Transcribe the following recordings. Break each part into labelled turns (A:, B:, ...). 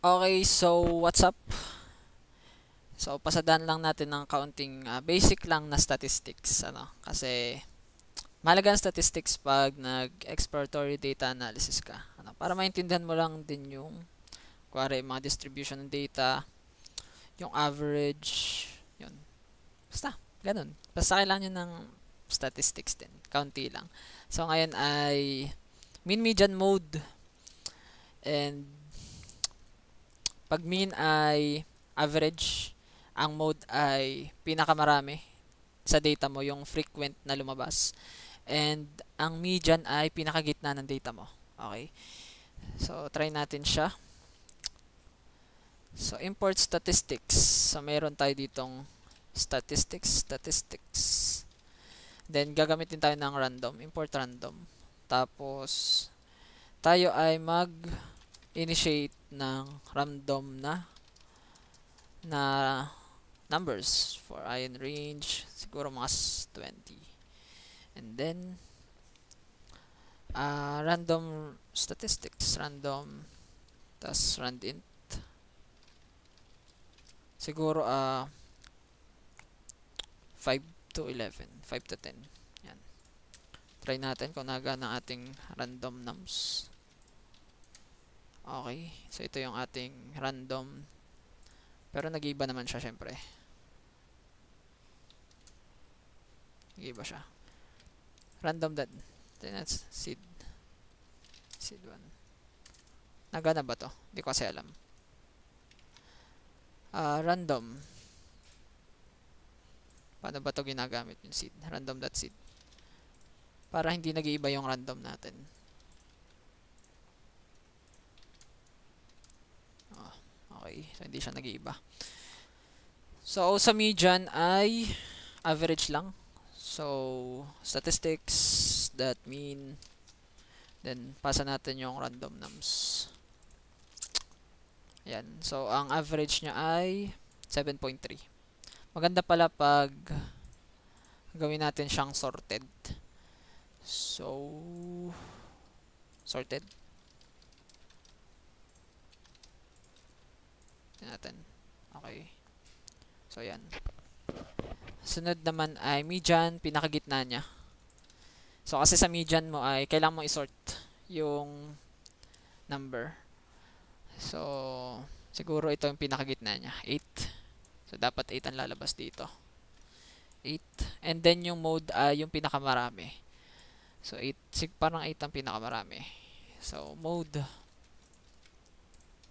A: Okay, so what's up? So pasadan lang natin ng kaunting uh, basic lang na statistics ano kasi mahalaga ang statistics pag nag-exploratory data analysis ka. Ano, para maintindihan mo lang din yung kuwari mga distribution ng data, yung average, yun. Basta, ganun. Basta kailangan yun ng statistics din. County lang. So ngayon ay mean median mode and pag mean ay average, ang mode ay pinakamarami sa data mo, yung frequent na lumabas. And ang median ay pinakagitna ng data mo. Okay? So, try natin siya. So, import statistics. So, meron tayo ditong statistics, statistics. Then, gagamitin tayo ng random. Import random. Tapos, tayo ay mag-initiate ng random na na numbers for ion range siguro mas 20 and then uh, random statistics random tas randint siguro uh, ah, 5 to 11 5 to 10 yan try natin kung naga ng ating random nums Okay. So, ito yung ating random. Pero nag-iba naman siya, syempre. Nag-iba siya. Random that. Then that's seed. Seed 1. Nagana ba to? Hindi ko kasi alam. Uh, random. Paano ba to ginagamit yung seed? Random that seed. Para hindi nag-iiba yung random natin. So, hindi siya nag-iiba. So, sa median ay average lang. So, statistics, that mean, then, pasa natin yung random nums. Ayan. So, ang average niya ay 7.3. Maganda pala pag gawin natin siyang sorted. So, sorted. So, yan. Sunod naman ay median, pinakagitna niya. So, kasi sa median mo ay kailangan mo isort yung number. So, siguro ito yung pinakagitna niya. 8. So, dapat 8 ang lalabas dito. 8. And then, yung mode ay yung pinakamarami. So, 8. Sig parang 8 ang pinakamarami. So, mode.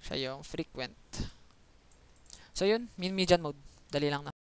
A: Siya yung frequent. So, yun. Mean median mode. Dali lang na.